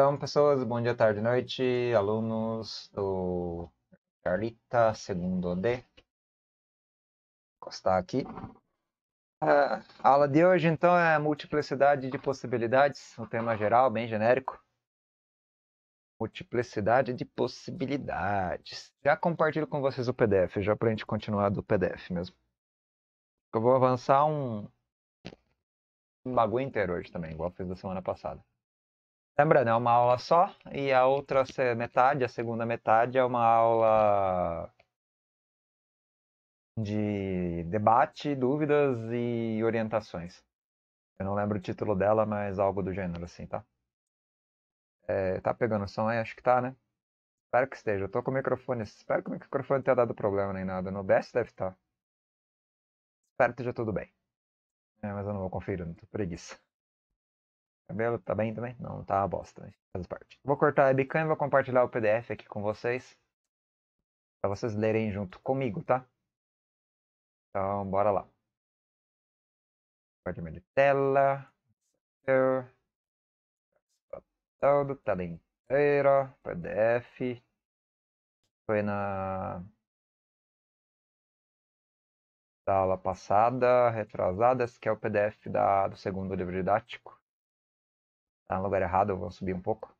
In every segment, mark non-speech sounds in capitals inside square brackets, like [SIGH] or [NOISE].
Então, pessoas, bom dia, tarde, noite, alunos do Carlita, segundo D. Encostar aqui. A aula de hoje, então, é multiplicidade de possibilidades, um tema geral, bem genérico. Multiplicidade de possibilidades. Já compartilho com vocês o PDF, já para a gente continuar do PDF mesmo. Eu vou avançar um, um bagulho inteiro hoje também, igual fiz da semana passada. Lembrando, é uma aula só e a outra metade, a segunda metade, é uma aula de debate, dúvidas e orientações. Eu não lembro o título dela, mas algo do gênero assim, tá? É, tá pegando o som aí? Acho que tá, né? Espero que esteja. Eu tô com o microfone. Espero que o microfone tenha dado problema nem nada. No OBS deve estar. Tá. Espero que esteja tudo bem. É, mas eu não vou conferir, não tô preguiça. Cabelo tá, tá bem também? Não, tá uma bosta. Né? Faz parte. Vou cortar a webcam e vou compartilhar o PDF aqui com vocês. Pra vocês lerem junto comigo, tá? Então, bora lá. Compartilhamento de tela. Todo, tela tá inteira. PDF. Foi na da aula passada, retrasada, esse que é o PDF da, do segundo livro didático. Tá no lugar errado, eu vou subir um pouco.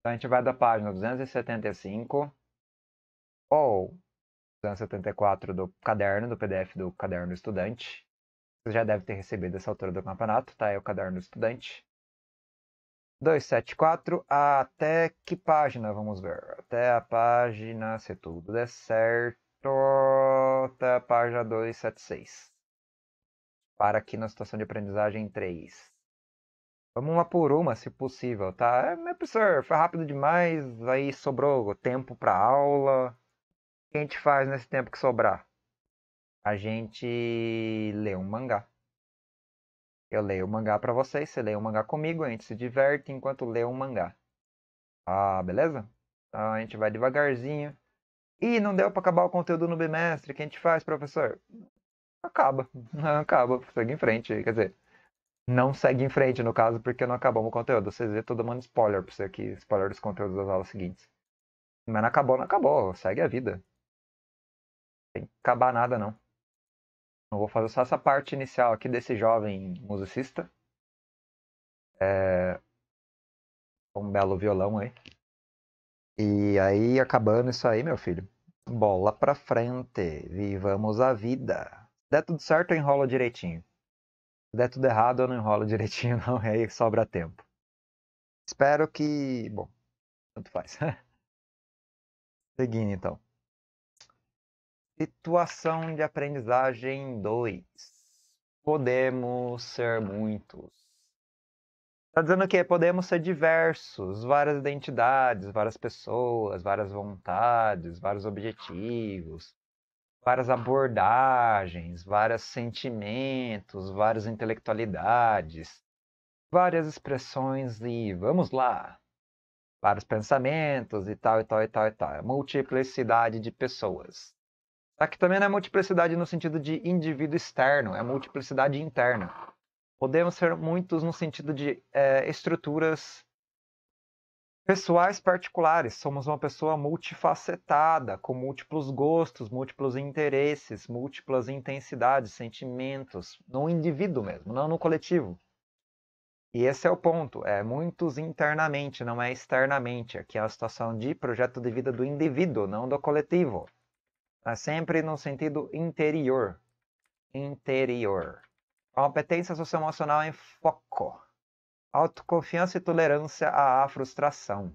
Então a gente vai da página 275 ou 274 do caderno, do PDF do caderno estudante. Você já deve ter recebido essa altura do campeonato, tá? É o caderno estudante. 274 até que página? Vamos ver. Até a página, se tudo der certo, até a página 276 para aqui na situação de aprendizagem 3. Vamos uma por uma, se possível, tá? É, meu professor, foi rápido demais, aí sobrou tempo para aula. O que a gente faz nesse tempo que sobrar? A gente lê um mangá. Eu leio o um mangá para vocês, você lê o um mangá comigo, a gente se diverte enquanto lê um mangá. Ah, beleza? Então a gente vai devagarzinho. E não deu para acabar o conteúdo no bimestre, o que a gente faz, professor? acaba. [LAUGHS] Acaba, segue em frente. Quer dizer, não segue em frente, no caso, porque não acabamos o conteúdo. Vocês vê todo mundo spoiler pra você aqui, spoiler dos conteúdos das aulas seguintes. Mas não acabou, não acabou. Segue a vida. Tem que acabar nada, não. Eu vou fazer só essa parte inicial aqui desse jovem musicista. É... Um belo violão aí. E aí, acabando isso aí, meu filho. Bola pra frente. Vivamos a vida der tudo certo, eu enrolo direitinho. Se der tudo errado, eu não enrolo [LAUGHS] direitinho, não, e aí sobra tempo. Espero que. Bom, tanto faz. [LAUGHS] Seguindo então. Situação de aprendizagem 2. Podemos ser muitos. Está dizendo que podemos ser diversos, várias identidades, várias pessoas, várias vontades, vários objetivos, várias abordagens, vários sentimentos, várias intelectualidades, várias expressões e vamos lá, vários pensamentos e tal e tal e tal e tal. É multiplicidade de pessoas. Aqui também não é multiplicidade no sentido de indivíduo externo, é multiplicidade interna. Podemos ser muitos no sentido de é, estruturas pessoais particulares. Somos uma pessoa multifacetada, com múltiplos gostos, múltiplos interesses, múltiplas intensidades, sentimentos, no indivíduo mesmo, não no coletivo. E esse é o ponto, é muitos internamente, não é externamente. Aqui é a situação de projeto de vida do indivíduo, não do coletivo. É sempre no sentido interior. Interior. Competência socioemocional em foco autoconfiança e tolerância à frustração.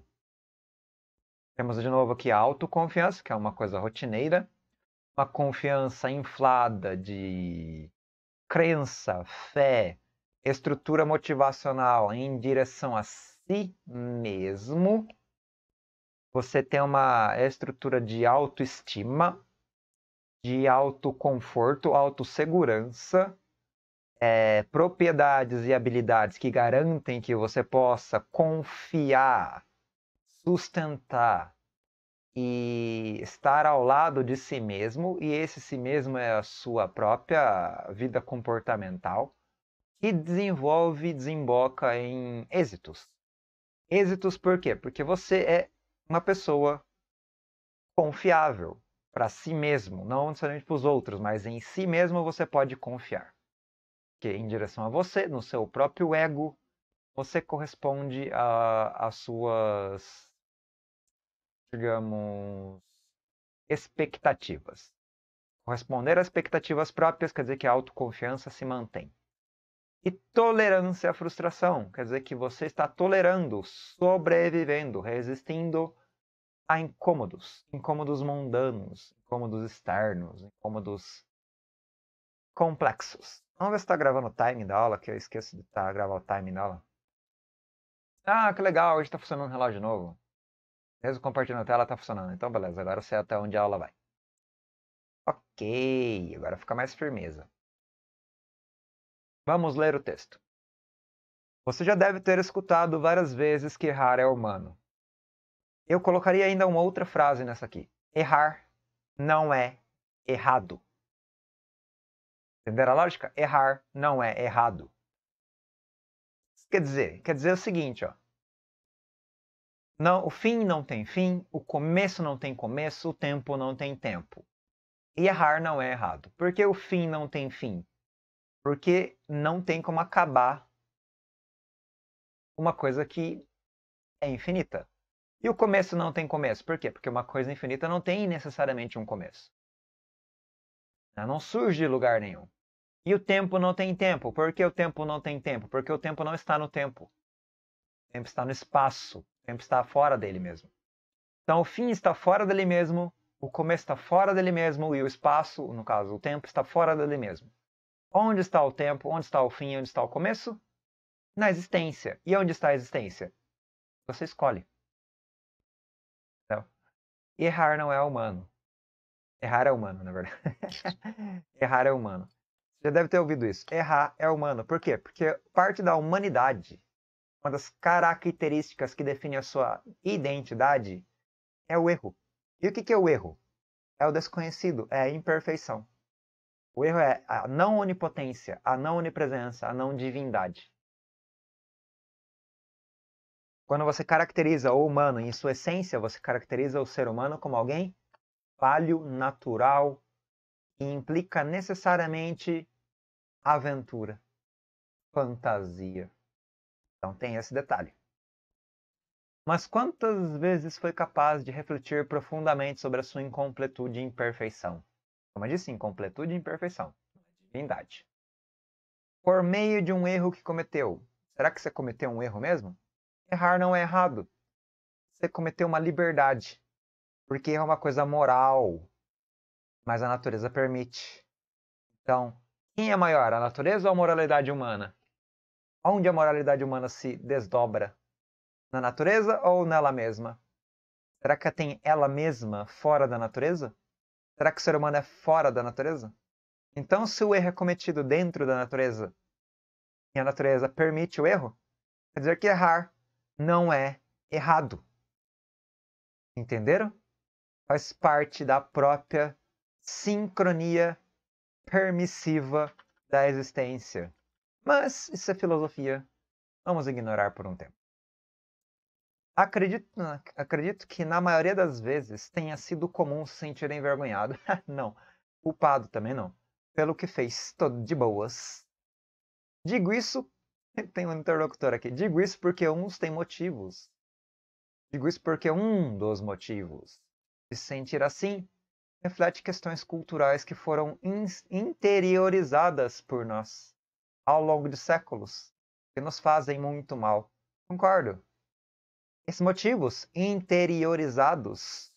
Temos de novo aqui a autoconfiança, que é uma coisa rotineira, uma confiança inflada de crença, fé, estrutura motivacional em direção a si mesmo. Você tem uma estrutura de autoestima, de autoconforto, autossegurança, é, propriedades e habilidades que garantem que você possa confiar, sustentar e estar ao lado de si mesmo, e esse si mesmo é a sua própria vida comportamental, que desenvolve e desemboca em êxitos. Êxitos por quê? Porque você é uma pessoa confiável para si mesmo, não necessariamente para os outros, mas em si mesmo você pode confiar que em direção a você, no seu próprio ego, você corresponde às suas, digamos, expectativas. Corresponder às expectativas próprias quer dizer que a autoconfiança se mantém. E tolerância à frustração quer dizer que você está tolerando, sobrevivendo, resistindo a incômodos, incômodos mundanos, incômodos externos, incômodos complexos. Vamos ver se tá gravando o timing da aula, que eu esqueço de tá, gravar o timing da aula. Ah, que legal, hoje tá funcionando o relógio novo. Mesmo compartilhando a tela, tá funcionando. Então, beleza, agora eu sei até onde a aula vai. Ok, agora fica mais firmeza. Vamos ler o texto. Você já deve ter escutado várias vezes que errar é humano. Eu colocaria ainda uma outra frase nessa aqui. Errar não é errado. Entenderam a lógica? Errar não é errado. Quer dizer, quer dizer o seguinte, ó. Não, o fim não tem fim, o começo não tem começo, o tempo não tem tempo. E errar não é errado. Por que o fim não tem fim? Porque não tem como acabar uma coisa que é infinita. E o começo não tem começo. Por quê? Porque uma coisa infinita não tem necessariamente um começo. Ela não surge de lugar nenhum. E o tempo não tem tempo. Por que o tempo não tem tempo? Porque o tempo não está no tempo. O tempo está no espaço. O tempo está fora dele mesmo. Então o fim está fora dele mesmo, o começo está fora dele mesmo e o espaço, no caso o tempo, está fora dele mesmo. Onde está o tempo? Onde está o fim? Onde está o começo? Na existência. E onde está a existência? Você escolhe. Então, errar não é humano. Errar é humano, na verdade. [LAUGHS] errar é humano. Já deve ter ouvido isso. Errar é humano. Por quê? Porque parte da humanidade, uma das características que define a sua identidade, é o erro. E o que é o erro? É o desconhecido, é a imperfeição. O erro é a não onipotência, a não onipresença, a não divindade. Quando você caracteriza o humano em sua essência, você caracteriza o ser humano como alguém falho, natural, que implica necessariamente aventura, fantasia. Então tem esse detalhe. Mas quantas vezes foi capaz de refletir profundamente sobre a sua incompletude e imperfeição? Como eu disse, incompletude e imperfeição. Divindade. Por meio de um erro que cometeu. Será que você cometeu um erro mesmo? Errar não é errado. Você cometeu uma liberdade. Porque é uma coisa moral. Mas a natureza permite. Então, quem é maior, a natureza ou a moralidade humana? Onde a moralidade humana se desdobra? Na natureza ou nela mesma? Será que tem ela mesma fora da natureza? Será que o ser humano é fora da natureza? Então, se o erro é cometido dentro da natureza e a natureza permite o erro, quer dizer que errar não é errado. Entenderam? Faz parte da própria sincronia permissiva da existência. Mas isso é filosofia. Vamos ignorar por um tempo. Acredito, acredito que na maioria das vezes tenha sido comum se sentir envergonhado. [LAUGHS] não. Culpado também não. Pelo que fez, todo de boas. Digo isso. [LAUGHS] Tem um interlocutor aqui. Digo isso porque uns têm motivos. Digo isso porque um dos motivos de se sentir assim reflete questões culturais que foram interiorizadas por nós ao longo de séculos, que nos fazem muito mal. Concordo. Esses motivos interiorizados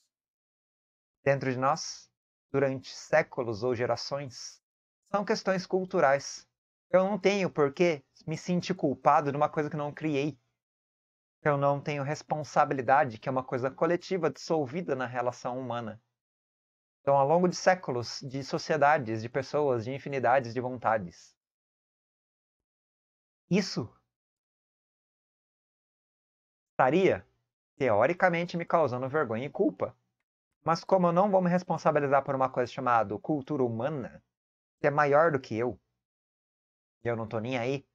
dentro de nós durante séculos ou gerações são questões culturais. Eu não tenho por que me sentir culpado de uma coisa que não criei. Eu não tenho responsabilidade, que é uma coisa coletiva dissolvida na relação humana. Então, ao longo de séculos, de sociedades, de pessoas, de infinidades de vontades. Isso estaria, teoricamente, me causando vergonha e culpa. Mas como eu não vou me responsabilizar por uma coisa chamada cultura humana, que é maior do que eu, e eu não estou nem aí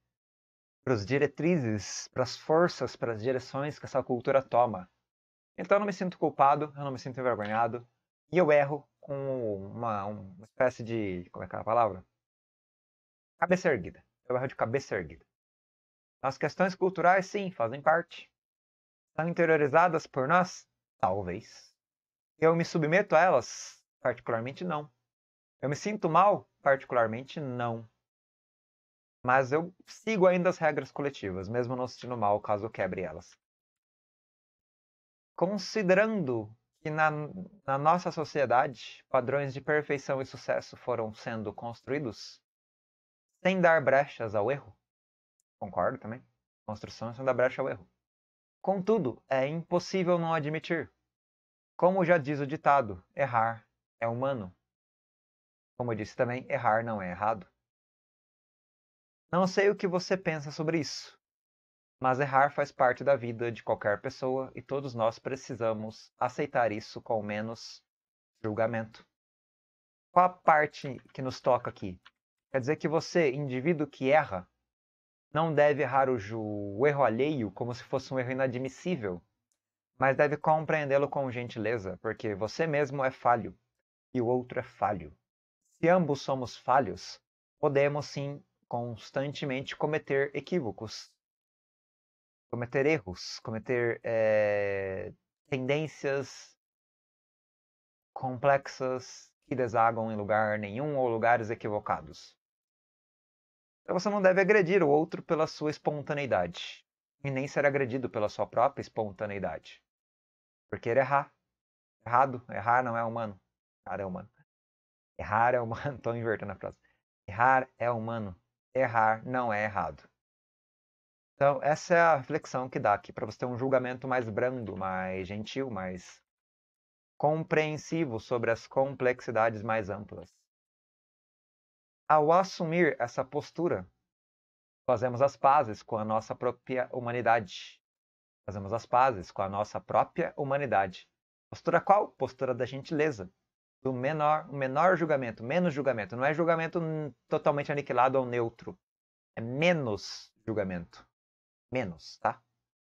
para as diretrizes, para as forças, para as direções que essa cultura toma. Então eu não me sinto culpado, eu não me sinto envergonhado, e eu erro, com uma, uma espécie de. Como é que é a palavra? Cabeça erguida. eu Trabalho de cabeça erguida. As questões culturais, sim, fazem parte. São interiorizadas por nós? Talvez. Eu me submeto a elas? Particularmente não. Eu me sinto mal? Particularmente não. Mas eu sigo ainda as regras coletivas, mesmo não sentindo mal caso eu quebre elas. Considerando que na, na nossa sociedade padrões de perfeição e sucesso foram sendo construídos sem dar brechas ao erro. Concordo também. Construção sem dar brecha ao erro. Contudo, é impossível não admitir. Como já diz o ditado, errar é humano. Como eu disse também, errar não é errado. Não sei o que você pensa sobre isso, mas errar faz parte da vida de qualquer pessoa e todos nós precisamos aceitar isso com menos julgamento. Qual a parte que nos toca aqui? Quer dizer que você, indivíduo que erra, não deve errar o, o erro alheio como se fosse um erro inadmissível, mas deve compreendê-lo com gentileza, porque você mesmo é falho e o outro é falho. Se ambos somos falhos, podemos sim constantemente cometer equívocos, cometer erros, cometer é, tendências complexas que desagam em lugar nenhum ou lugares equivocados. Então você não deve agredir o outro pela sua espontaneidade e nem ser agredido pela sua própria espontaneidade. Porque errar. Errado, errar não é humano. Errar é humano. Errar é humano. Estou [LAUGHS] invertendo a frase. Errar é humano. Errar não é errado. Então, essa é a reflexão que dá aqui, para você ter um julgamento mais brando, mais gentil, mais compreensivo sobre as complexidades mais amplas. Ao assumir essa postura, fazemos as pazes com a nossa própria humanidade. Fazemos as pazes com a nossa própria humanidade. Postura qual? Postura da gentileza. Do menor, o menor julgamento, menos julgamento. Não é julgamento totalmente aniquilado ou neutro. É menos julgamento menos, tá?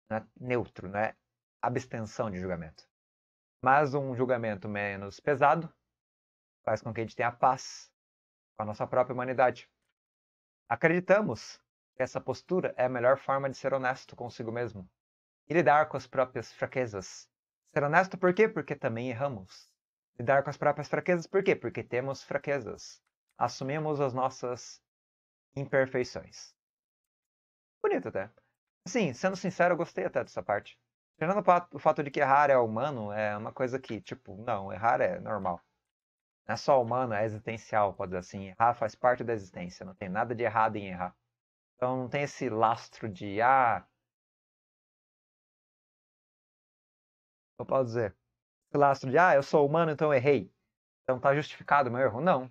Não é neutro, não é abstenção de julgamento. Mas um julgamento menos pesado faz com que a gente tenha paz com a nossa própria humanidade. Acreditamos que essa postura é a melhor forma de ser honesto consigo mesmo e lidar com as próprias fraquezas. Ser honesto por quê? Porque também erramos. Lidar com as próprias fraquezas por quê? Porque temos fraquezas. Assumimos as nossas imperfeições. Bonito até. Né? Sim, sendo sincero, eu gostei até dessa parte. Tirando o fato de que errar é humano, é uma coisa que, tipo, não, errar é normal. Não é só humano, é existencial, pode dizer assim. Errar faz parte da existência, não tem nada de errado em errar. Então não tem esse lastro de, ah. Eu posso dizer. Esse lastro de, ah, eu sou humano, então errei. Então tá justificado o meu erro? Não.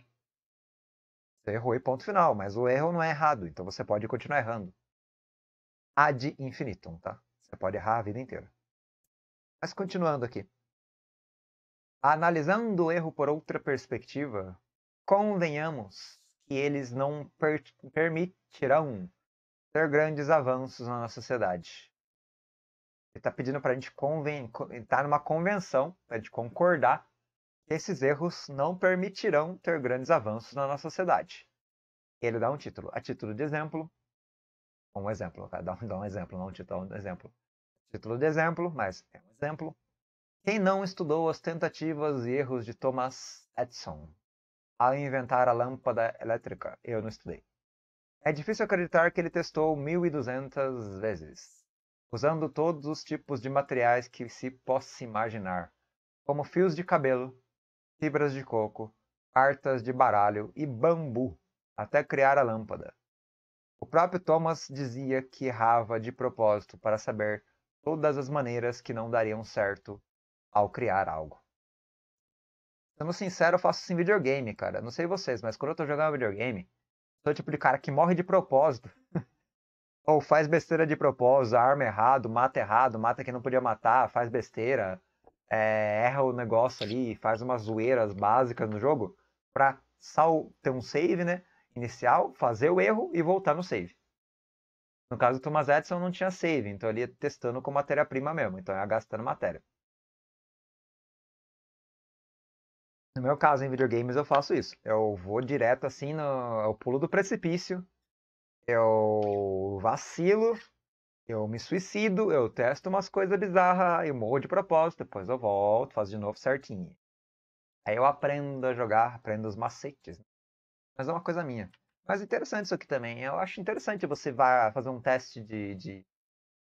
Você errou e ponto final, mas o erro não é errado, então você pode continuar errando ad infinitum, tá? Você pode errar a vida inteira. Mas continuando aqui. Analisando o erro por outra perspectiva, convenhamos que eles não per permitirão ter grandes avanços na nossa sociedade. Ele está pedindo para a gente estar tá numa convenção, para a gente concordar que esses erros não permitirão ter grandes avanços na nossa sociedade. Ele dá um título. A título de exemplo, um exemplo, tá? dá, um, dá um exemplo, não um título, é um exemplo. Título de exemplo, mas é um exemplo. Quem não estudou as tentativas e erros de Thomas Edison ao inventar a lâmpada elétrica? Eu não estudei. É difícil acreditar que ele testou 1.200 vezes, usando todos os tipos de materiais que se possa imaginar, como fios de cabelo, fibras de coco, cartas de baralho e bambu, até criar a lâmpada. O próprio Thomas dizia que errava de propósito para saber todas as maneiras que não dariam certo ao criar algo. Sendo sincero, eu faço isso em videogame, cara. Não sei vocês, mas quando eu tô jogando videogame, sou o tipo de cara que morre de propósito. [LAUGHS] Ou faz besteira de propósito, arma errado, mata errado, mata quem não podia matar, faz besteira, é, erra o negócio ali, faz umas zoeiras básicas no jogo pra sal ter um save, né? inicial, fazer o erro e voltar no save. No caso do Thomas Edison não tinha save, então ele ia testando com matéria-prima mesmo, então ia gastando matéria. No meu caso, em videogames, eu faço isso. Eu vou direto assim no. Eu pulo do precipício, eu vacilo, eu me suicido, eu testo umas coisas bizarras, eu morro de propósito, depois eu volto, faço de novo certinho. Aí eu aprendo a jogar, aprendo os macetes. Né? Mas é uma coisa minha. Mas interessante isso aqui também. Eu acho interessante você vá fazer um teste de, de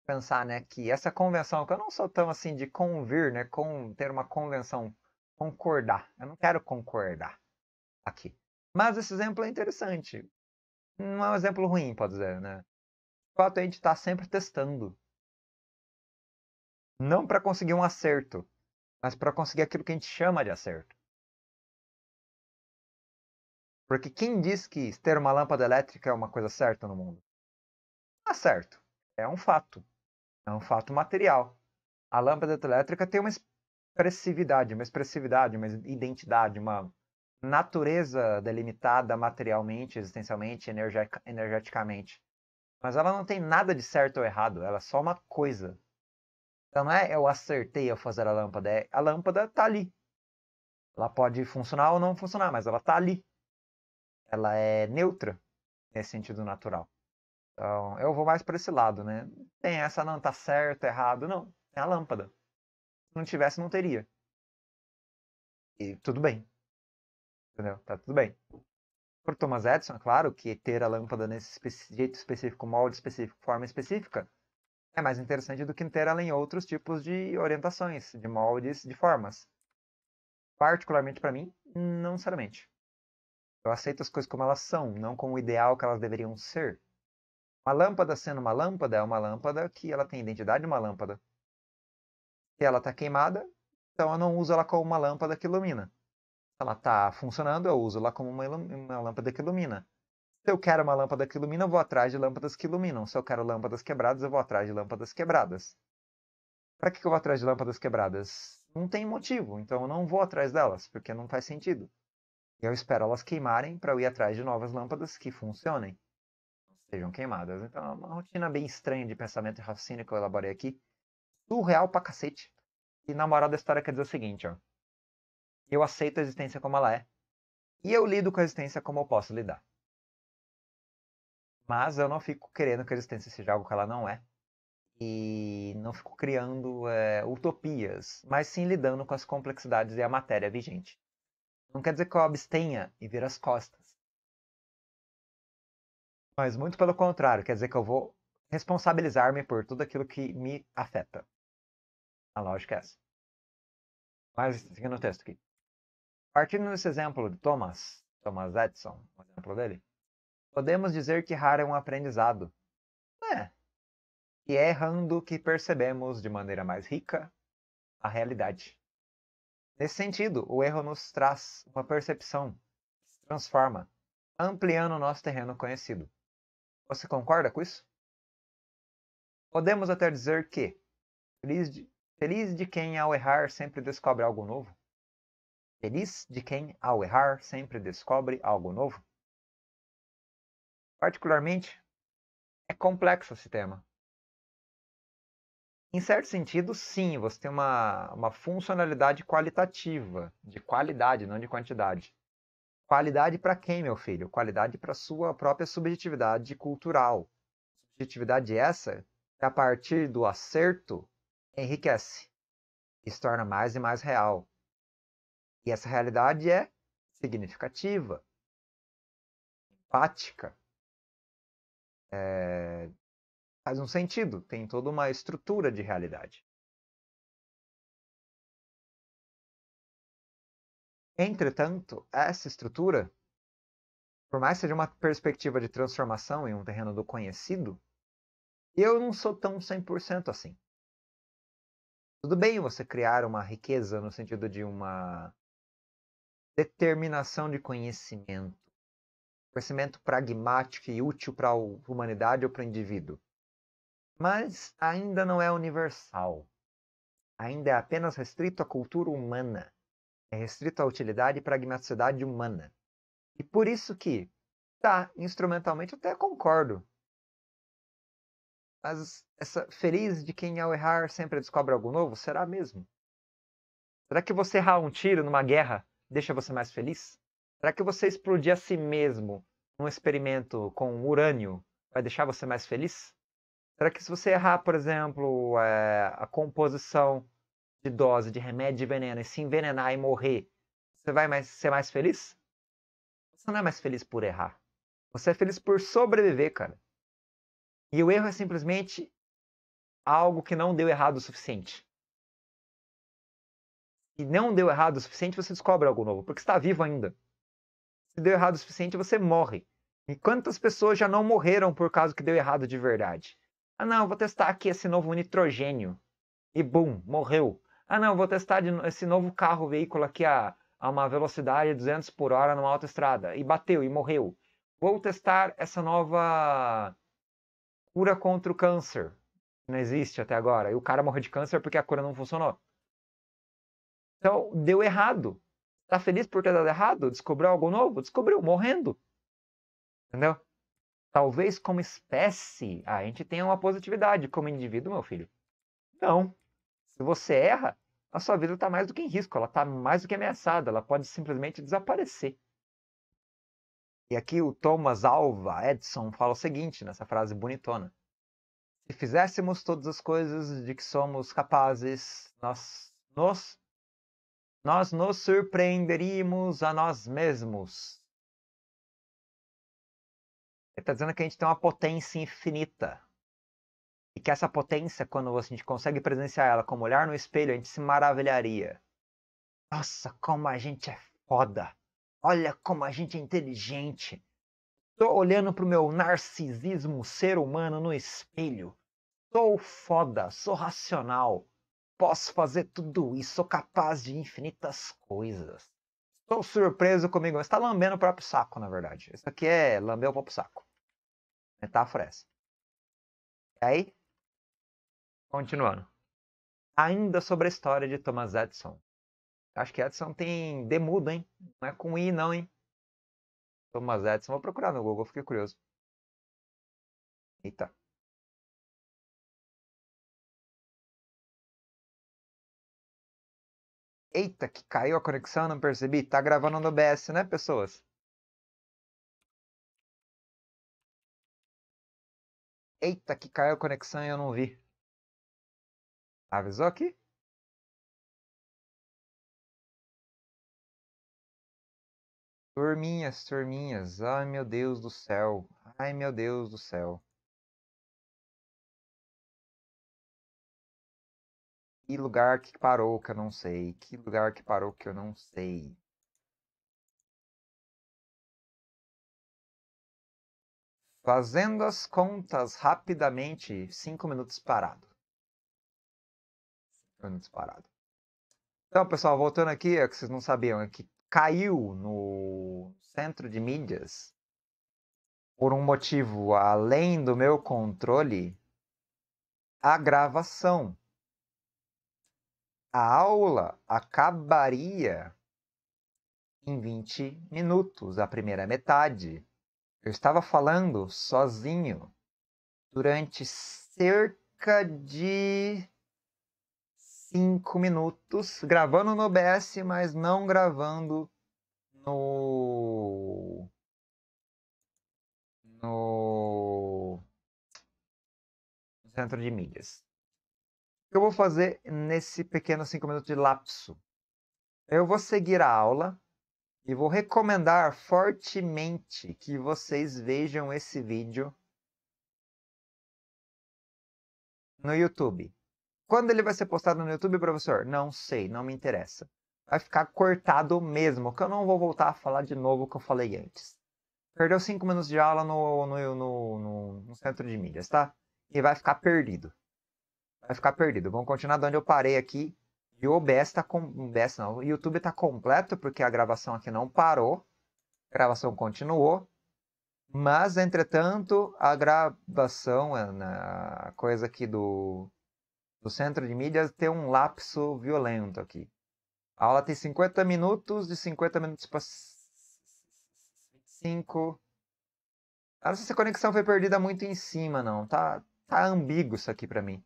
pensar, né, que essa convenção, que eu não sou tão assim de convir, né, com ter uma convenção, concordar. Eu não quero concordar aqui. Mas esse exemplo é interessante. Não é um exemplo ruim, pode dizer, né? O fato é a gente está sempre testando. Não para conseguir um acerto, mas para conseguir aquilo que a gente chama de acerto. Porque quem diz que ter uma lâmpada elétrica é uma coisa certa no mundo? Não tá é certo. É um fato. É um fato material. A lâmpada elétrica tem uma expressividade, uma expressividade, uma identidade, uma natureza delimitada materialmente, existencialmente, energeticamente. Mas ela não tem nada de certo ou errado, ela é só uma coisa. Então não é eu acertei ao fazer a lâmpada, é a lâmpada está ali. Ela pode funcionar ou não funcionar, mas ela está ali ela é neutra nesse sentido natural. Então, eu vou mais para esse lado, né? Tem essa não tá certo, errado, não. É a lâmpada. Se não tivesse, não teria. E tudo bem. Entendeu? Tá tudo bem. Por Thomas Edison, é claro que ter a lâmpada nesse jeito específico, molde específico, forma específica, é mais interessante do que ter ela em outros tipos de orientações, de moldes, de formas. Particularmente para mim, não necessariamente. Eu aceito as coisas como elas são, não como o ideal que elas deveriam ser. Uma lâmpada sendo uma lâmpada é uma lâmpada que ela tem a identidade de uma lâmpada. Se ela está queimada, então eu não uso ela como uma lâmpada que ilumina. Se ela está funcionando, eu uso ela como uma, uma lâmpada que ilumina. Se eu quero uma lâmpada que ilumina, eu vou atrás de lâmpadas que iluminam. Se eu quero lâmpadas quebradas, eu vou atrás de lâmpadas quebradas. Para que eu vou atrás de lâmpadas quebradas? Não tem motivo, então eu não vou atrás delas, porque não faz sentido. E eu espero elas queimarem para eu ir atrás de novas lâmpadas que funcionem, sejam queimadas. Então é uma rotina bem estranha de pensamento e raciocínio que eu elaborei aqui. Surreal pra cacete. E na moral da história quer dizer o seguinte, ó. Eu aceito a existência como ela é. E eu lido com a existência como eu posso lidar. Mas eu não fico querendo que a existência seja algo que ela não é. E não fico criando é, utopias, mas sim lidando com as complexidades e a matéria vigente. Não quer dizer que eu abstenha e vira as costas. Mas muito pelo contrário, quer dizer que eu vou responsabilizar-me por tudo aquilo que me afeta. A lógica é essa. Mas seguindo o texto aqui. Partindo desse exemplo de Thomas, Thomas Edison, o exemplo dele, podemos dizer que errar é um aprendizado. É. E é errando que percebemos de maneira mais rica a realidade. Nesse sentido, o erro nos traz uma percepção se transforma, ampliando o nosso terreno conhecido. Você concorda com isso? Podemos até dizer que, feliz de, feliz de quem ao errar sempre descobre algo novo? Feliz de quem ao errar sempre descobre algo novo? Particularmente, é complexo esse tema. Em certo sentido, sim, você tem uma, uma funcionalidade qualitativa, de qualidade, não de quantidade. Qualidade para quem, meu filho? Qualidade para sua própria subjetividade cultural. Subjetividade essa que, a partir do acerto, enriquece e se torna mais e mais real. E essa realidade é significativa, empática, é, faz um sentido, tem toda uma estrutura de realidade. Entretanto, essa estrutura, por mais que seja uma perspectiva de transformação em um terreno do conhecido, eu não sou tão 100% assim. Tudo bem você criar uma riqueza no sentido de uma determinação de conhecimento, conhecimento pragmático e útil para a humanidade ou para o indivíduo mas ainda não é universal. Ainda é apenas restrito à cultura humana, é restrito à utilidade e pragmaticidade humana. E por isso que, tá, instrumentalmente até concordo. Mas essa feliz de quem ao errar sempre descobre algo novo, será mesmo? Será que você errar um tiro numa guerra deixa você mais feliz? Será que você explodir a si mesmo num experimento com urânio vai deixar você mais feliz? Será que se você errar, por exemplo, eh, a composição de dose de remédio de veneno e se envenenar e morrer, você vai mais, ser mais feliz? Você não é mais feliz por errar. Você é feliz por sobreviver, cara. E o erro é simplesmente algo que não deu errado o suficiente. E não deu errado o suficiente, você descobre algo novo, porque está vivo ainda. Se deu errado o suficiente, você morre. E quantas pessoas já não morreram por causa que deu errado de verdade? Ah, não, vou testar aqui esse novo nitrogênio. E bum, morreu. Ah, não, vou testar esse novo carro, veículo aqui a, a uma velocidade de 200 por hora numa autoestrada. E bateu, e morreu. Vou testar essa nova cura contra o câncer. Não existe até agora. E o cara morreu de câncer porque a cura não funcionou. Então, deu errado. Tá feliz por ter dado errado? Descobriu algo novo? Descobriu, morrendo. Entendeu? Talvez como espécie a gente tenha uma positividade, como indivíduo, meu filho. Não. Se você erra, a sua vida está mais do que em risco, ela está mais do que ameaçada, ela pode simplesmente desaparecer. E aqui o Thomas Alva Edison fala o seguinte nessa frase bonitona: Se fizéssemos todas as coisas de que somos capazes, nós nos, nós nos surpreenderíamos a nós mesmos está dizendo que a gente tem uma potência infinita. E que essa potência, quando a gente consegue presenciar ela como olhar no espelho, a gente se maravilharia. Nossa, como a gente é foda! Olha como a gente é inteligente! Estou olhando para o meu narcisismo ser humano no espelho. Sou foda, sou racional. Posso fazer tudo isso, sou capaz de infinitas coisas. Estou surpreso comigo. Você está lambendo o próprio saco, na verdade. Isso aqui é lamber o próprio saco. Metáfora é essa. E aí, continuando. Ainda sobre a história de Thomas Edison. Acho que Edison tem demudo, hein? Não é com I, não, hein? Thomas Edison. Vou procurar no Google, fiquei curioso. Eita. Eita, que caiu a conexão, não percebi. Tá gravando no OBS, né, pessoas? Eita, que caiu a conexão e eu não vi. Avisou aqui? Turminhas, turminhas. Ai, meu Deus do céu. Ai, meu Deus do céu. Que lugar que parou que eu não sei. Que lugar que parou que eu não sei. Fazendo as contas rapidamente, cinco minutos parado. Cinco minutos parado. Então, pessoal, voltando aqui, é que vocês não sabiam, é que caiu no centro de mídias por um motivo além do meu controle a gravação. A aula acabaria em 20 minutos, a primeira metade. Eu estava falando sozinho durante cerca de cinco minutos, gravando no OBS, mas não gravando no. no. centro de mídias. O que eu vou fazer nesse pequeno cinco minutos de lapso? Eu vou seguir a aula e vou recomendar fortemente que vocês vejam esse vídeo no YouTube. Quando ele vai ser postado no YouTube, professor? Não sei, não me interessa. Vai ficar cortado mesmo, que eu não vou voltar a falar de novo o que eu falei antes. Perdeu 5 minutos de aula no, no, no, no, centro de mídias, tá? E vai ficar perdido. Vai ficar perdido. Vamos continuar de onde eu parei aqui e o OBS tá com. OBS não, o YouTube tá completo porque a gravação aqui não parou. A gravação continuou. Mas, entretanto, a gravação, é, né, a coisa aqui do, do centro de mídias tem um lapso violento aqui. A aula tem 50 minutos, de 50 minutos para 5. Eu não sei se a conexão foi perdida muito em cima, não. Tá, tá ambíguo isso aqui para mim.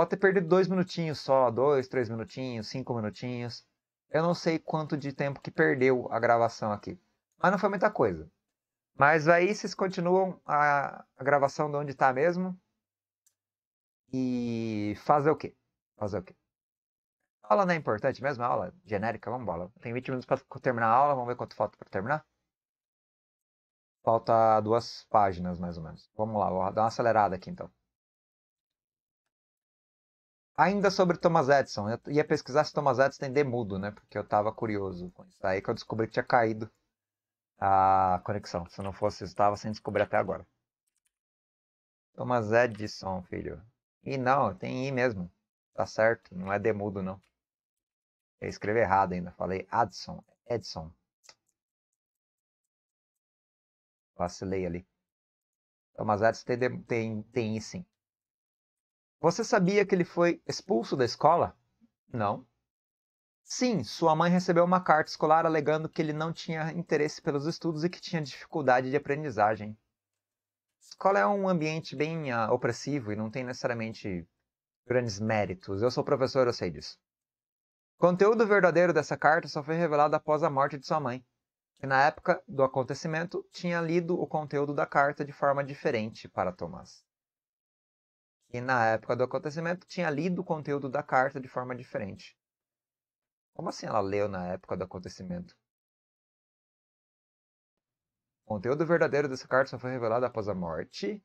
Pode ter perdido dois minutinhos só, dois, três minutinhos, cinco minutinhos. Eu não sei quanto de tempo que perdeu a gravação aqui. Mas não foi muita coisa. Mas aí vocês continuam a, a gravação de onde está mesmo. E fazer o quê? Fazer o quê? A aula não é importante mesmo? A aula genérica, vamos embora. Tem 20 minutos para terminar a aula, vamos ver quanto falta para terminar. Falta duas páginas, mais ou menos. Vamos lá, vou dar uma acelerada aqui então. Ainda sobre Thomas Edison, eu ia pesquisar se Thomas Edison tem demudo, né? Porque eu tava curioso com isso. Aí que eu descobri que tinha caído a conexão. Se não fosse estava sem descobrir até agora. Thomas Edison, filho. E não, tem I mesmo. Tá certo, não é demudo, não. Eu escrevi errado ainda, falei Adson, Edson. Vacilei ali. Thomas Edison tem, tem, tem I sim. Você sabia que ele foi expulso da escola? Não. Sim, sua mãe recebeu uma carta escolar alegando que ele não tinha interesse pelos estudos e que tinha dificuldade de aprendizagem. A escola é um ambiente bem uh, opressivo e não tem necessariamente grandes méritos. Eu sou professor, eu sei disso. O conteúdo verdadeiro dessa carta só foi revelado após a morte de sua mãe, que na época do acontecimento tinha lido o conteúdo da carta de forma diferente para Thomas que na época do acontecimento tinha lido o conteúdo da carta de forma diferente. Como assim ela leu na época do acontecimento? O conteúdo verdadeiro dessa carta só foi revelado após a morte.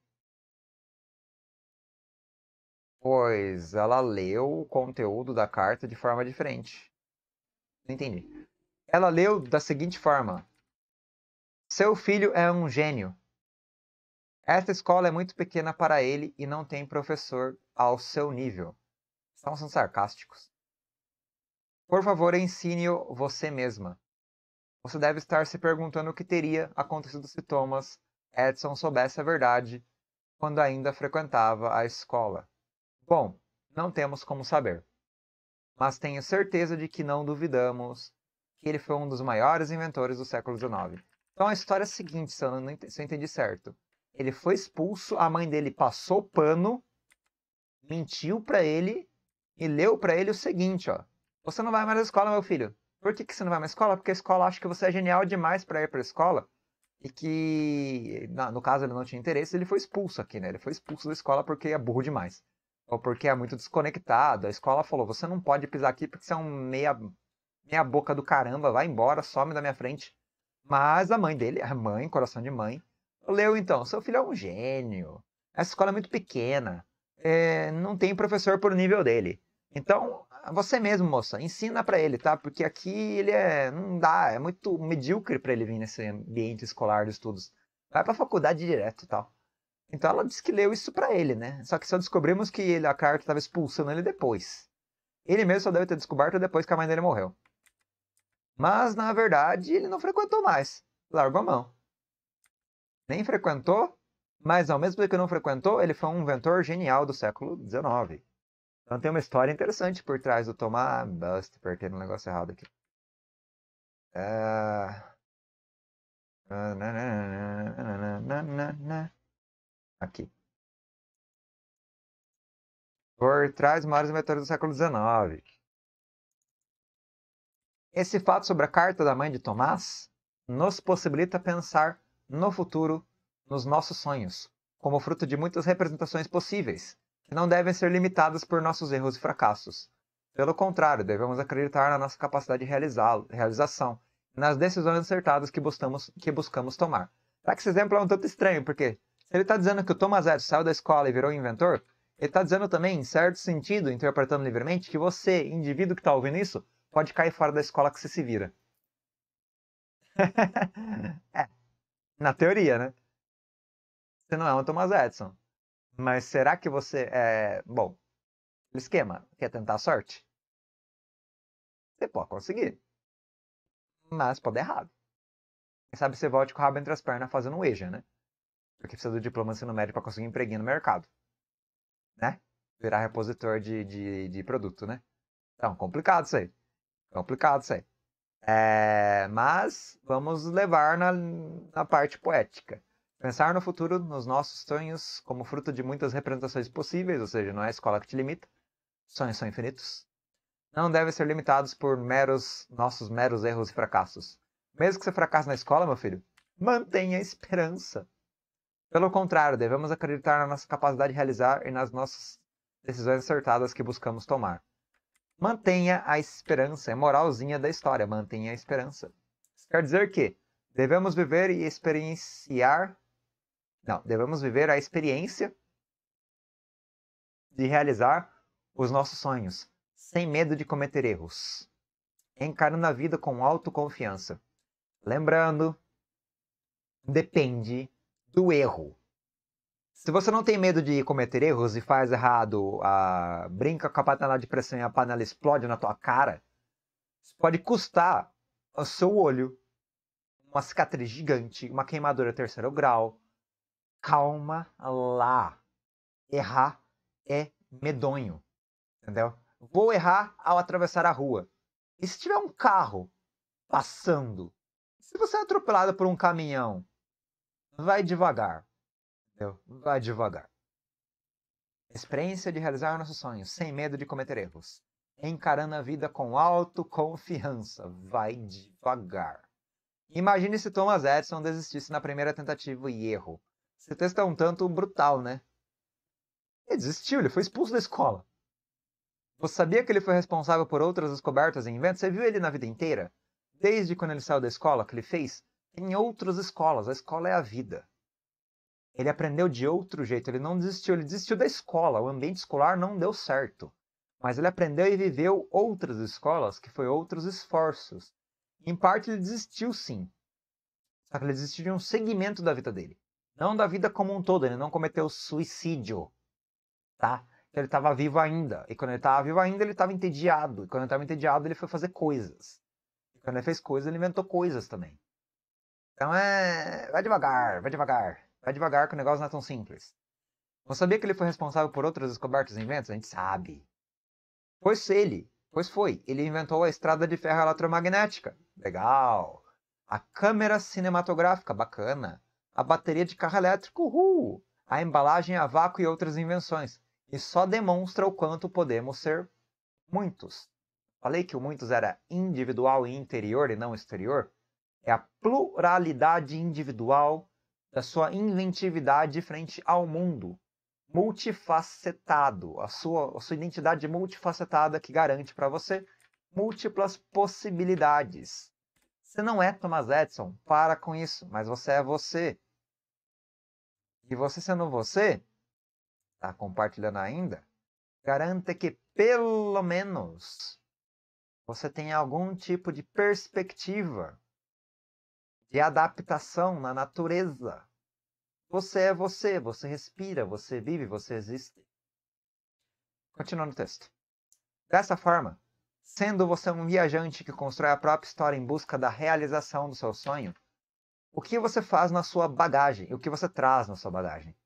Pois ela leu o conteúdo da carta de forma diferente. Não entendi. Ela leu da seguinte forma: Seu filho é um gênio. Esta escola é muito pequena para ele e não tem professor ao seu nível. Estão sendo sarcásticos. Por favor, ensine-o você mesma. Você deve estar se perguntando o que teria acontecido se Thomas Edson soubesse a verdade quando ainda frequentava a escola. Bom, não temos como saber. Mas tenho certeza de que não duvidamos que ele foi um dos maiores inventores do século XIX. Então a história é a seguinte, se eu, não, se eu entendi certo. Ele foi expulso, a mãe dele passou pano, mentiu para ele e leu para ele o seguinte, ó: "Você não vai mais à escola, meu filho. Por que, que você não vai mais à escola? Porque a escola acha que você é genial demais para ir para escola." E que, no caso, ele não tinha interesse, ele foi expulso aqui, né? Ele foi expulso da escola porque é burro demais. Ou porque é muito desconectado. A escola falou: você não pode pisar aqui porque você é um meia, meia boca do caramba, vai embora, some da minha frente. Mas a mãe dele, a mãe, coração de mãe, Leu então, seu filho é um gênio. Essa escola é muito pequena. É, não tem professor por nível dele. Então, você mesmo, moça, ensina para ele, tá? Porque aqui ele é. Não dá, é muito medíocre para ele vir nesse ambiente escolar de estudos. Vai pra faculdade direto e tal. Então ela disse que leu isso para ele, né? Só que só descobrimos que ele, a carta estava expulsando ele depois. Ele mesmo só deve ter descoberto depois que a mãe dele morreu. Mas, na verdade, ele não frequentou mais. Largou a mão nem frequentou, mas ao mesmo tempo que não frequentou, ele foi um inventor genial do século XIX. Então tem uma história interessante por trás do Tomás Bust, apertei um negócio errado aqui. Uh... Aqui. Por trás dos maiores inventores do século XIX. Esse fato sobre a carta da mãe de Tomás nos possibilita pensar no futuro, nos nossos sonhos, como fruto de muitas representações possíveis, que não devem ser limitadas por nossos erros e fracassos. Pelo contrário, devemos acreditar na nossa capacidade de realização nas decisões acertadas que buscamos, que buscamos tomar. Será tá que esse exemplo é um tanto estranho? Porque se ele está dizendo que o Thomas Edison saiu da escola e virou um inventor, ele está dizendo também, em certo sentido, interpretando livremente, que você, indivíduo que está ouvindo isso, pode cair fora da escola que você se vira. [LAUGHS] é, na teoria, né? Você não é um Thomas Edison. Mas será que você é. Bom, o esquema. Quer tentar a sorte? Você pode conseguir. Mas pode dar errado. Quem sabe você volte com o rabo entre as pernas fazendo um EJA, né? Porque precisa do diploma de ensino médio para conseguir um empreguinho no mercado. Né? Virar repositor de, de, de produto, né? Então, complicado isso aí. Complicado isso aí. É, mas vamos levar na, na parte poética. Pensar no futuro, nos nossos sonhos, como fruto de muitas representações possíveis, ou seja, não é a escola que te limita. Sonhos são infinitos. Não devem ser limitados por meros nossos meros erros e fracassos. Mesmo que você fracasse na escola, meu filho, mantenha a esperança. Pelo contrário, devemos acreditar na nossa capacidade de realizar e nas nossas decisões acertadas que buscamos tomar. Mantenha a esperança, é moralzinha da história, mantenha a esperança. Isso quer dizer que devemos viver e experienciar. Não, devemos viver a experiência de realizar os nossos sonhos, sem medo de cometer erros. Encarando a vida com autoconfiança. Lembrando, depende do erro. Se você não tem medo de cometer erros e faz errado, a... brinca com a panela de pressão e a panela explode na tua cara, pode custar o seu olho, uma cicatriz gigante, uma queimadura terceiro grau. Calma lá. Errar é medonho, entendeu? Vou errar ao atravessar a rua. E se tiver um carro passando, se você é atropelado por um caminhão, vai devagar Entendeu? Vá devagar. Experiência de realizar nossos sonhos, sem medo de cometer erros. Encarando a vida com autoconfiança. Vai devagar. Imagine se Thomas Edison desistisse na primeira tentativa e erro. Esse texto é um tanto brutal, né? Ele desistiu, ele foi expulso da escola. Você sabia que ele foi responsável por outras descobertas e inventos? Você viu ele na vida inteira? Desde quando ele saiu da escola, que ele fez? Em outras escolas, a escola é a vida ele aprendeu de outro jeito, ele não desistiu, ele desistiu da escola, o ambiente escolar não deu certo. Mas ele aprendeu e viveu outras escolas, que foi outros esforços. Em parte ele desistiu sim. Só que ele desistiu de um segmento da vida dele. Não da vida como um todo, ele não cometeu suicídio. Tá? Então, ele estava vivo ainda. E quando ele estava vivo ainda, ele estava entediado. E quando ele estava entediado, ele foi fazer coisas. E quando ele fez coisas, ele inventou coisas também. Então é. Vai devagar, vai devagar. Vai devagar que o negócio não é tão simples. Não sabia que ele foi responsável por outras descobertas e inventos? A gente sabe. Pois ele, pois foi, ele inventou a estrada de ferro eletromagnética. Legal. A câmera cinematográfica, bacana. A bateria de carro elétrico, uhul. A embalagem a vácuo e outras invenções. E só demonstra o quanto podemos ser muitos. Falei que o muitos era individual e interior e não exterior? É a pluralidade individual da sua inventividade frente ao mundo multifacetado, a sua, a sua identidade multifacetada que garante para você múltiplas possibilidades. Você não é Thomas Edison, para com isso, mas você é você. E você sendo você, está compartilhando ainda, garanta que pelo menos você tenha algum tipo de perspectiva de adaptação na natureza. Você é você, você respira, você vive, você existe. Continuando o texto. Dessa forma, sendo você um viajante que constrói a própria história em busca da realização do seu sonho, o que você faz na sua bagagem? O que você traz na sua bagagem?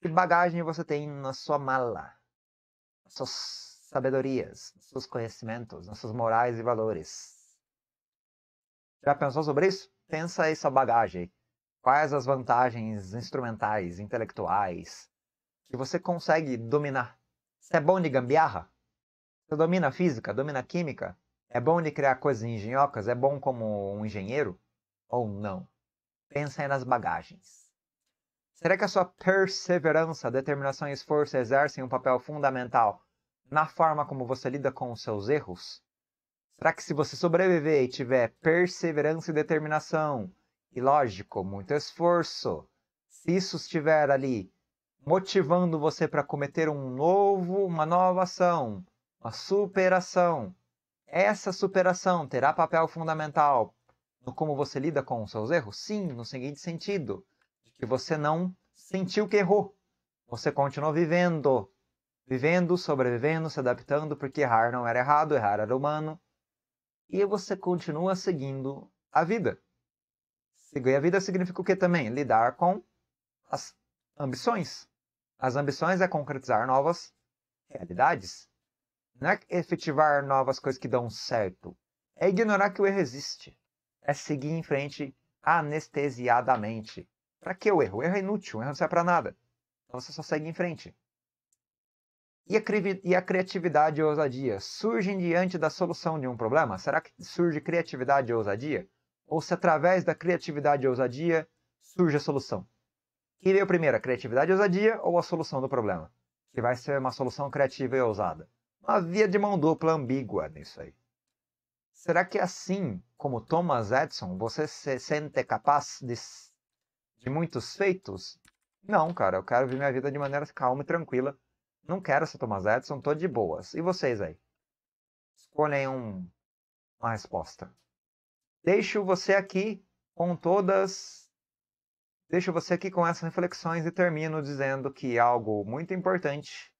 Que bagagem você tem na sua mala? Nas suas sabedorias, nos seus conhecimentos, nos seus morais e valores? Já pensou sobre isso? pensa essa bagagem? Quais as vantagens instrumentais, intelectuais que você consegue dominar? Você é bom de gambiarra? Você domina física, domina química? É bom de criar coisas engenhocas? É bom como um engenheiro? Ou não? Pensa nas bagagens. Será que a sua perseverança, determinação e esforço exercem um papel fundamental na forma como você lida com os seus erros? para que se você sobreviver e tiver perseverança e determinação, e lógico, muito esforço, se isso estiver ali motivando você para cometer um novo, uma nova ação, uma superação, essa superação terá papel fundamental no como você lida com os seus erros? Sim, no seguinte sentido, de que você não sentiu que errou. Você continuou vivendo, vivendo, sobrevivendo, se adaptando, porque errar não era errado, errar era humano e você continua seguindo a vida. Seguir a vida significa o que também? Lidar com as ambições. As ambições é concretizar novas realidades. Não é efetivar novas coisas que dão certo. É ignorar que o erro existe. É seguir em frente anestesiadamente. Para que o erro? O erro é inútil, o erro não serve para nada. Então você só segue em frente. E a, e a, criatividade e ousadia surgem diante da solução de um problema? Será que surge criatividade e ousadia? Ou se através da criatividade e ousadia surge a solução? Quem veio primeiro, a criatividade e ousadia ou a solução do problema? Que vai ser uma solução criativa e ousada. Uma via de mão dupla ambígua nisso aí. Será que assim como Thomas Edison, você se sente capaz de, de muitos feitos? Não, cara, eu quero viver minha vida de maneira calma e tranquila não quero ser Thomas Edison, tô de boas. E vocês aí? Escolhem um, uma resposta. Deixo você aqui com todas. Deixo você aqui com essas reflexões e termino dizendo que algo muito importante.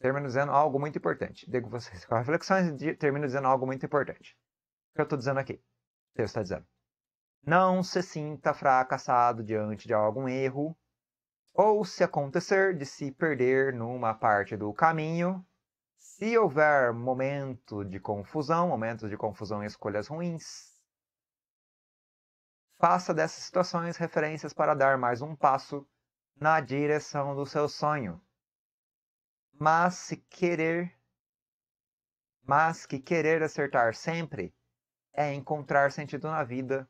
Termino dizendo algo muito importante. Digo vocês com reflexões e termino dizendo algo muito importante. O que eu estou dizendo aqui? Deus está dizendo. Não se sinta fracassado diante de algum erro ou se acontecer de se perder numa parte do caminho, se houver momento de confusão, momentos de confusão e escolhas ruins, faça dessas situações referências para dar mais um passo na direção do seu sonho. Mas se querer, mas que querer acertar sempre é encontrar sentido na vida,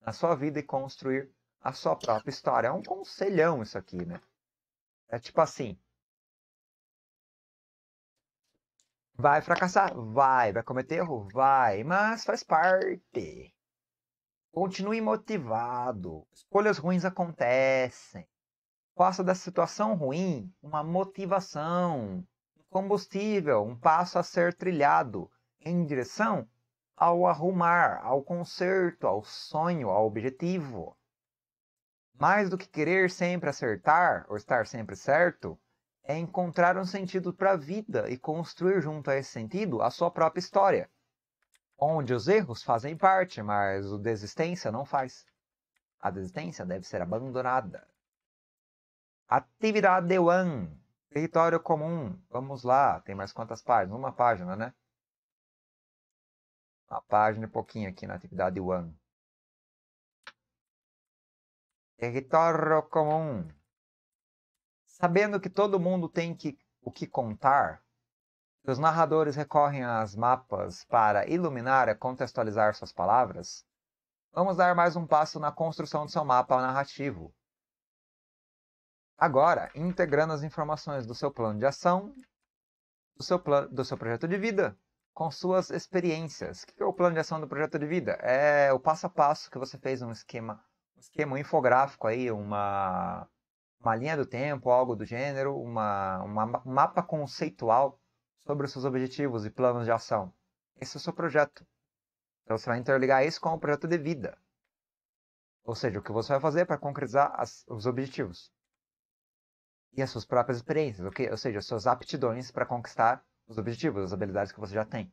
na sua vida e construir a sua própria história. É um conselhão isso aqui, né? É tipo assim. Vai fracassar? Vai. Vai cometer erro? Vai. Mas faz parte. Continue motivado. Escolhas ruins acontecem. Faça da situação ruim uma motivação, um combustível, um passo a ser trilhado em direção ao arrumar, ao conserto, ao sonho, ao objetivo. Mais do que querer sempre acertar ou estar sempre certo, é encontrar um sentido para a vida e construir junto a esse sentido a sua própria história, onde os erros fazem parte, mas o desistência não faz. A desistência deve ser abandonada. Atividade One, Território comum. Vamos lá. Tem mais quantas páginas? Uma página, né? Uma página e pouquinho aqui na atividade One. É Território comum. Sabendo que todo mundo tem que, o que contar, os narradores recorrem às mapas para iluminar e contextualizar suas palavras, vamos dar mais um passo na construção do seu mapa narrativo. Agora, integrando as informações do seu plano de ação, do seu, do seu projeto de vida, com suas experiências. O que é o plano de ação do projeto de vida? É o passo a passo que você fez um esquema um esquema um infográfico aí, uma, uma linha do tempo, algo do gênero, uma, uma um mapa conceitual sobre os seus objetivos e planos de ação. Esse é o seu projeto. Então você vai interligar isso com o projeto de vida. Ou seja, o que você vai fazer para concretizar as, os objetivos. E as suas próprias experiências, okay? ou seja, as suas aptidões para conquistar os objetivos, as habilidades que você já tem.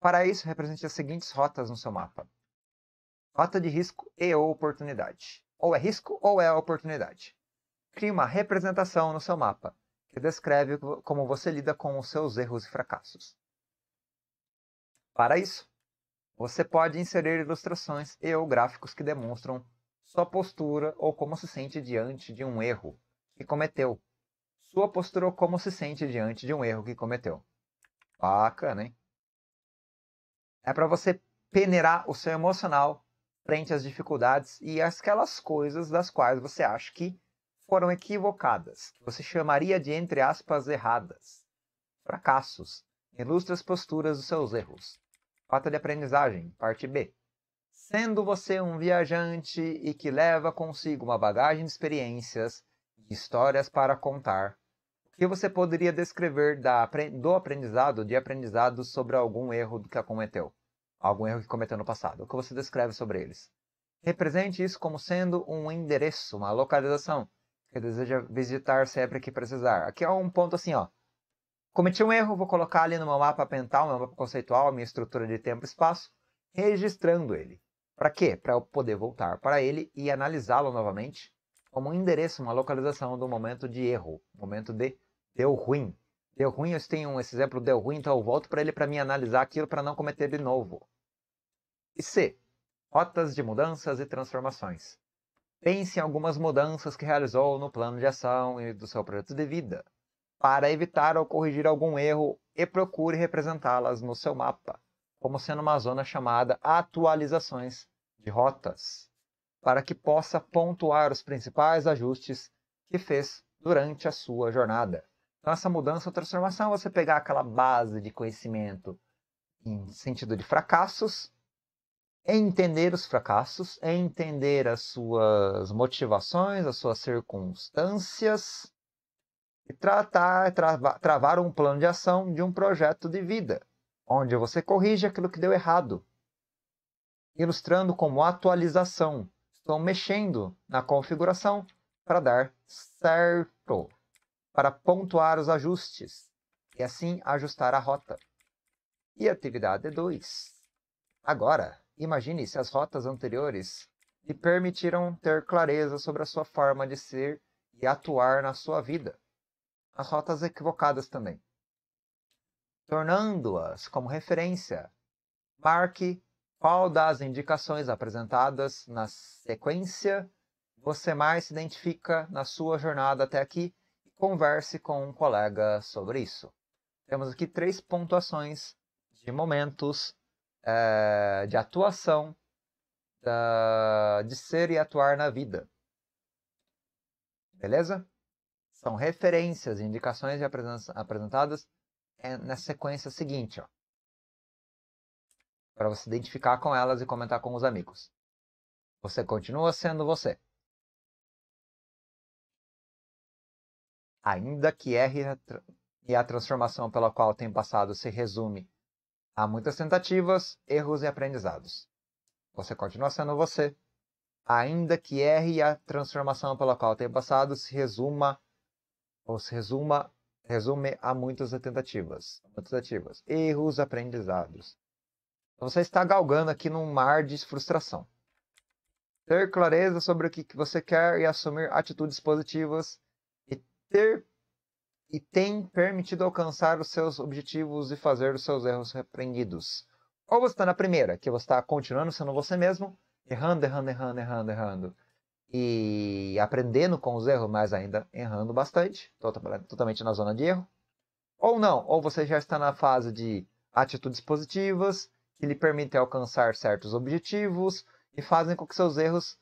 Para isso, represente as seguintes rotas no seu mapa. Fator de risco e ou oportunidade. Ou é risco ou é oportunidade. Crie uma representação no seu mapa que descreve como você lida com os seus erros e fracassos. Para isso, você pode inserir ilustrações e ou gráficos que demonstram sua postura ou como se sente diante de um erro que cometeu. Sua postura ou como se sente diante de um erro que cometeu. Bacana, hein? É para você peneirar o seu emocional frente às dificuldades e aquelas coisas das quais você acha que foram equivocadas, que você chamaria de, entre aspas, erradas. Fracassos. Ilustre as posturas dos seus erros. Fato de aprendizagem, parte B. Sendo você um viajante e que leva consigo uma bagagem de experiências e histórias para contar, o que você poderia descrever da, do aprendizado de aprendizado sobre algum erro que cometeu? algum erro que cometeu no passado. O que você descreve sobre eles? Represente isso como sendo um endereço, uma localização que deseja visitar sempre que precisar. Aqui é um ponto assim, ó. Cometi um erro, vou colocar ali no meu mapa mental, meu mapa conceitual, minha estrutura de tempo e espaço, registrando ele. Para quê? Para eu poder voltar para ele e analisá-lo novamente como um endereço, uma localização do momento de erro, momento de deu ruim, Deu ruim, eu tenho um exemplo deu ruim, então eu volto para ele para me analisar aquilo para não cometer de novo. E C. Rotas de mudanças e transformações. Pense em algumas mudanças que realizou no plano de ação e do seu projeto de vida, para evitar ou corrigir algum erro e procure representá-las no seu mapa, como sendo uma zona chamada atualizações de rotas, para que possa pontuar os principais ajustes que fez durante a sua jornada. Então, essa mudança é ou transformação você pegar aquela base de conhecimento em sentido de fracassos, é entender os fracassos, é entender as suas motivações, as suas circunstâncias e tratar, trava, travar um plano de ação de um projeto de vida, onde você corrige aquilo que deu errado, ilustrando como atualização. Estou mexendo na configuração para dar certo para pontuar os ajustes e assim ajustar a rota. E atividade 2. Agora, imagine se as rotas anteriores lhe permitiram ter clareza sobre a sua forma de ser e atuar na sua vida. As rotas equivocadas também. Tornando-as como referência, marque qual das indicações apresentadas na sequência você mais se identifica na sua jornada até aqui converse com um colega sobre isso. Temos aqui três pontuações de momentos é, de atuação da, de ser e atuar na vida. Beleza? São referências e indicações apresentadas é, na sequência seguinte, ó, para você identificar com elas e comentar com os amigos. Você continua sendo você. ainda que R e a transformação pela qual tem passado se resume a muitas tentativas, erros e aprendizados. Você continua sendo você, ainda que R e a transformação pela qual tem passado se resuma ou se resuma resume a muitas tentativas, muitas tentativas, erros, aprendizados. Você está galgando aqui num mar de frustração. Ter clareza sobre o que você quer e assumir atitudes positivas ter e tem permitido alcançar os seus objetivos e fazer os seus erros repreendidos. Ou você está na primeira, que você está continuando sendo você mesmo, errando, errando, errando, errando, errando. E aprendendo com os erros, mas ainda errando bastante, totalmente na zona de erro. Ou não, ou você já está na fase de atitudes positivas, que lhe permitem alcançar certos objetivos e fazem com que seus erros,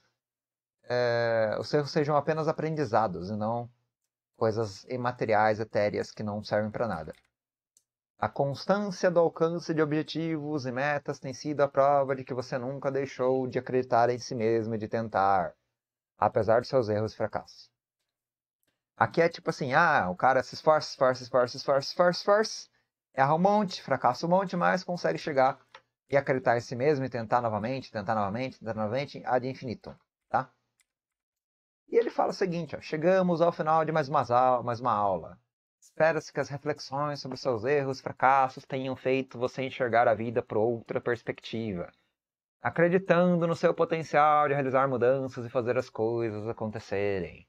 é, os erros sejam apenas aprendizados e não coisas imateriais, etéreas, que não servem para nada. A constância do alcance de objetivos e metas tem sido a prova de que você nunca deixou de acreditar em si mesmo e de tentar, apesar de seus erros e fracassos. Aqui é tipo assim, ah, o cara se esforça, esforça, esforça, esforça, esforça, esforça, erra um monte, fracassa um monte, mas consegue chegar e acreditar em si mesmo e tentar novamente, tentar novamente, tentar novamente, ad infinitum. E ele fala o seguinte: ó, chegamos ao final de mais uma, aula, mais uma aula. Espera-se que as reflexões sobre seus erros, fracassos tenham feito você enxergar a vida por outra perspectiva, acreditando no seu potencial de realizar mudanças e fazer as coisas acontecerem.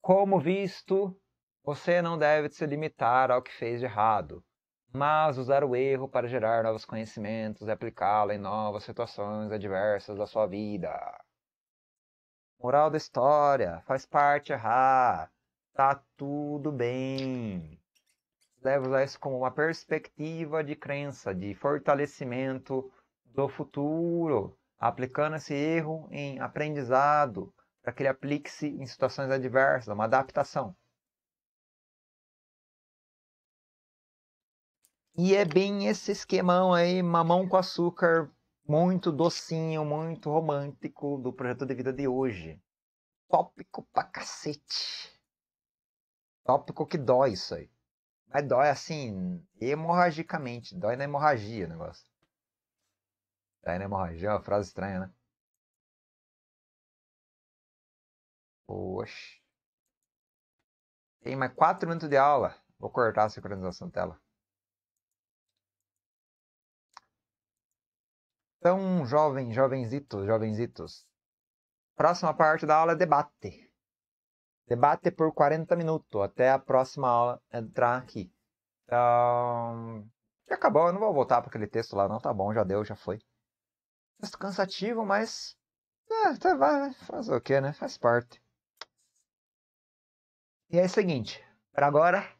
Como visto, você não deve se limitar ao que fez de errado, mas usar o erro para gerar novos conhecimentos e aplicá-lo em novas situações adversas da sua vida. Moral da história, faz parte errar. Tá tudo bem. Leva isso como uma perspectiva de crença, de fortalecimento do futuro, aplicando esse erro em aprendizado, para que ele aplique-se em situações adversas, uma adaptação. E é bem esse esquemão aí, mamão com açúcar, muito docinho, muito romântico do projeto de vida de hoje. Tópico pra cacete. Tópico que dói isso aí. Mas dói assim, hemorragicamente. Dói na hemorragia o negócio. Dói na hemorragia é uma frase estranha, né? Poxa. Tem mais quatro minutos de aula. Vou cortar a sincronização tela. Então, jovens, jovenzitos, jovenzitos. Próxima parte da aula é debate. Debate por 40 minutos, até a próxima aula entrar aqui. Então, já acabou, eu não vou voltar para aquele texto lá, não, tá bom, já deu, já foi. Texto cansativo, mas. É, tá, vai, faz o que, né? Faz parte. E é o seguinte, para agora.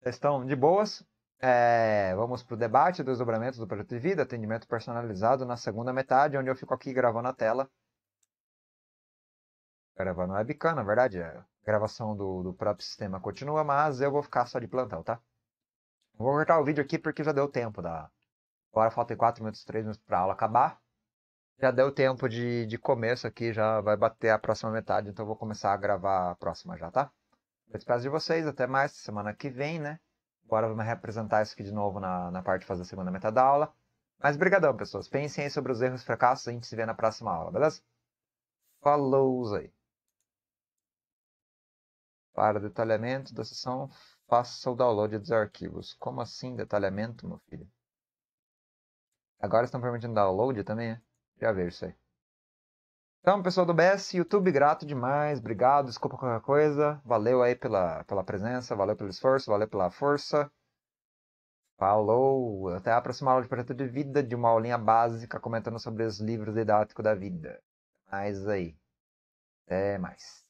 Vocês estão de boas? É, vamos para o debate, desdobramento do projeto de vida, atendimento personalizado na segunda metade, onde eu fico aqui gravando a tela. Gravando a webcam, na verdade, a gravação do, do próprio sistema continua, mas eu vou ficar só de plantão, tá? Vou cortar o vídeo aqui porque já deu tempo da... Agora faltam 4 minutos, 3 minutos para a aula acabar. Já deu tempo de, de começo aqui, já vai bater a próxima metade, então eu vou começar a gravar a próxima já, tá? Eu despeço de vocês, até mais, semana que vem, né? Agora vamos representar isso aqui de novo na, na parte de fazer a segunda metade da aula. Mas brigadão, pessoas. Pensem aí sobre os erros e fracassos. A gente se vê na próxima aula, beleza? Falou aí. Para detalhamento da sessão, faça o download dos arquivos. Como assim detalhamento, meu filho? Agora estão permitindo download também, é? Já vejo isso aí. Então, pessoal do BS, YouTube, grato demais, obrigado, desculpa qualquer coisa, valeu aí pela, pela presença, valeu pelo esforço, valeu pela força. Falou, até a próxima aula de projeto de vida, de uma aulinha básica comentando sobre os livros didáticos da vida. Mais aí. Até mais.